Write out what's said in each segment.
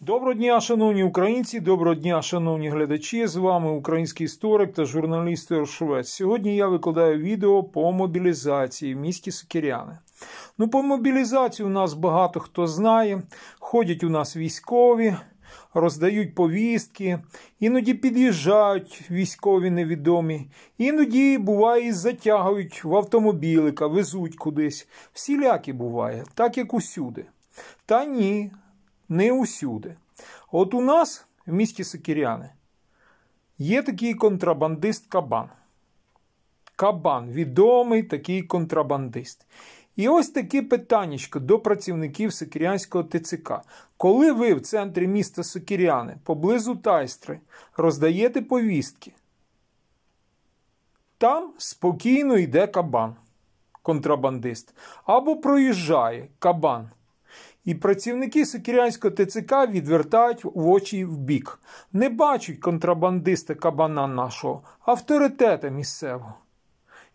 Доброго дня, шановні українці, доброго дня, шановні глядачі. З вами український історик та журналіст Оршвець. Сьогодні я викладаю відео по мобілізації в місті Сокиряни. Ну, по мобілізації у нас багато хто знає. Ходять у нас військові, роздають повістки, іноді під'їжджають військові невідомі, іноді, буває, затягують в автомобілика, везуть кудись. Всілякі буває, так як усюди. Та ні, не усюди. От у нас в місті Сокіряни є такий контрабандист Кабан. Кабан відомий такий контрабандист. І ось таке питаннячко до працівників Сокірянського ТЦК. Коли ви в центрі міста Сокіряни поблизу Тайстри роздаєте повістки, там спокійно йде кабан, контрабандист, або проїжджає кабан. І працівники Сокірянського ТЦК відвертають в очі в бік. Не бачать контрабандиста кабана нашого, авторитета місцевого.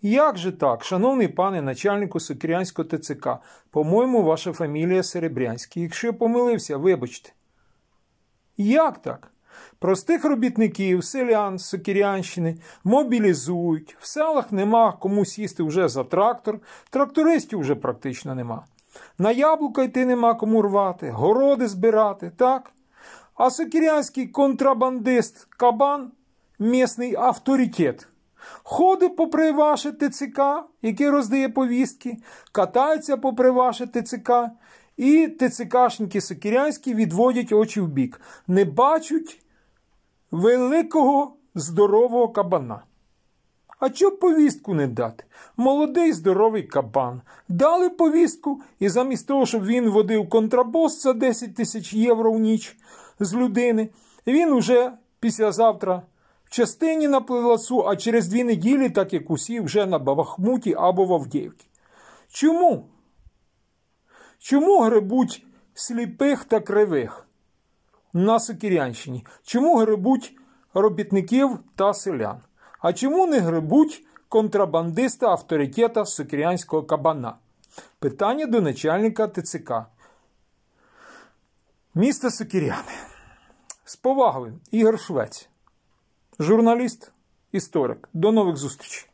Як же так, шановний пане начальнику Сокірянського ТЦК, по-моєму, ваша фамілія Серебрянський. Якщо я помилився, вибачте. Як так? Простих робітників, селян, Сокірянщини мобілізують, в селах нема кому сісти вже за трактор, трактористів вже практично нема. На яблука йти нема кому рвати, городи збирати, так? А сокірянський контрабандист Кабан місний авторитет. Ходить попри ваше ТЦК, який роздає повістки, катається попри ваше ТЦК, і ТЦКшники Сокірянські відводять очі в бік. Не бачать великого здорового кабана. А чоб повістку не дати? Молодий здоровий кабан. Дали повістку, і замість того, щоб він водив контрабос за 10 тисяч євро в ніч з людини, він уже післязавтра в частині на плеласу, а через дві неділі, так як усі, вже на Бабахмуті або в Авдіївці. Чому? Чому грибуть сліпих та кривих на Сокірянщині? Чому грибуть робітників та селян? А чому не грибуть контрабандиста авторитета сокирянського кабана? Питання до начальника ТЦК. Місто Сокіряни. З повагою Ігор Швець, журналіст, історик. До нових зустрічей.